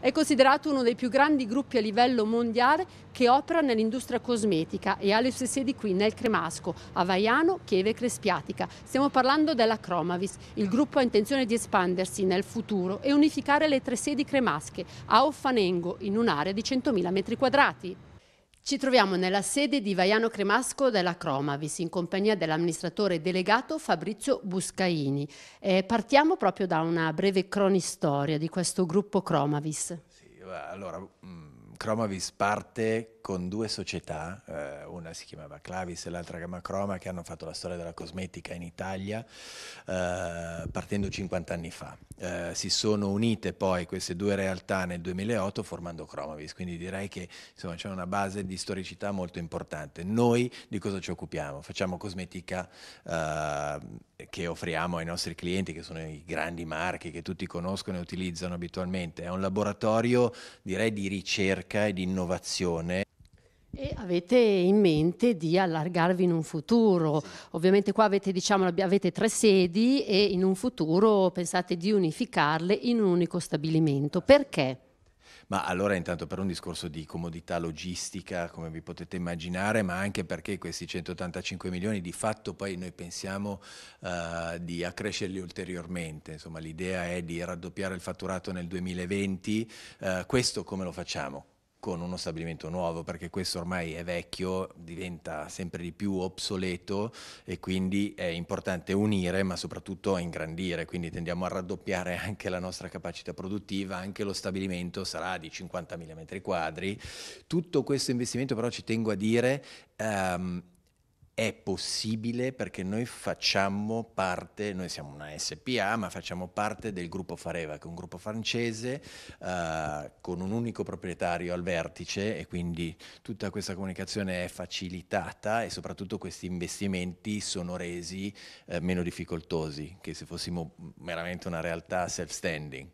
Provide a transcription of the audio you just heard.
È considerato uno dei più grandi gruppi a livello mondiale che opera nell'industria cosmetica e ha le sue sedi qui nel Cremasco, a Vaiano, Chieve e Crespiatica. Stiamo parlando della Cromavis. Il gruppo ha intenzione di espandersi nel futuro e unificare le tre sedi cremasche a Offanengo in un'area di 100.000 metri quadrati. Ci troviamo nella sede di Vaiano Cremasco della Cromavis in compagnia dell'amministratore delegato Fabrizio Buscaini. Eh, partiamo proprio da una breve cronistoria di questo gruppo Cromavis. Sì, allora, mh mm, Cromavis parte con due società, eh, una si chiamava Clavis e l'altra Gamma Chroma, che hanno fatto la storia della cosmetica in Italia eh, partendo 50 anni fa. Eh, si sono unite poi queste due realtà nel 2008 formando Cromavis, quindi direi che insomma, c'è una base di storicità molto importante. Noi di cosa ci occupiamo? Facciamo cosmetica eh, che offriamo ai nostri clienti, che sono i grandi marchi che tutti conoscono e utilizzano abitualmente. È un laboratorio direi di ricerca ricerca e di innovazione. E avete in mente di allargarvi in un futuro? Ovviamente qua avete, diciamo, avete tre sedi e in un futuro pensate di unificarle in un unico stabilimento. Perché? Ma allora intanto per un discorso di comodità logistica, come vi potete immaginare, ma anche perché questi 185 milioni di fatto poi noi pensiamo uh, di accrescerli ulteriormente, insomma l'idea è di raddoppiare il fatturato nel 2020, uh, eh, questo come lo facciamo? con uno stabilimento nuovo, perché questo ormai è vecchio, diventa sempre di più obsoleto e quindi è importante unire, ma soprattutto ingrandire, quindi tendiamo a raddoppiare anche la nostra capacità produttiva, anche lo stabilimento sarà di 50.000 metri quadri. Tutto questo investimento però ci tengo a dire... Um, è possibile perché noi facciamo parte, noi siamo una SPA, ma facciamo parte del gruppo Fareva, che è un gruppo francese eh, con un unico proprietario al vertice e quindi tutta questa comunicazione è facilitata e soprattutto questi investimenti sono resi eh, meno difficoltosi che se fossimo mm, veramente una realtà self-standing.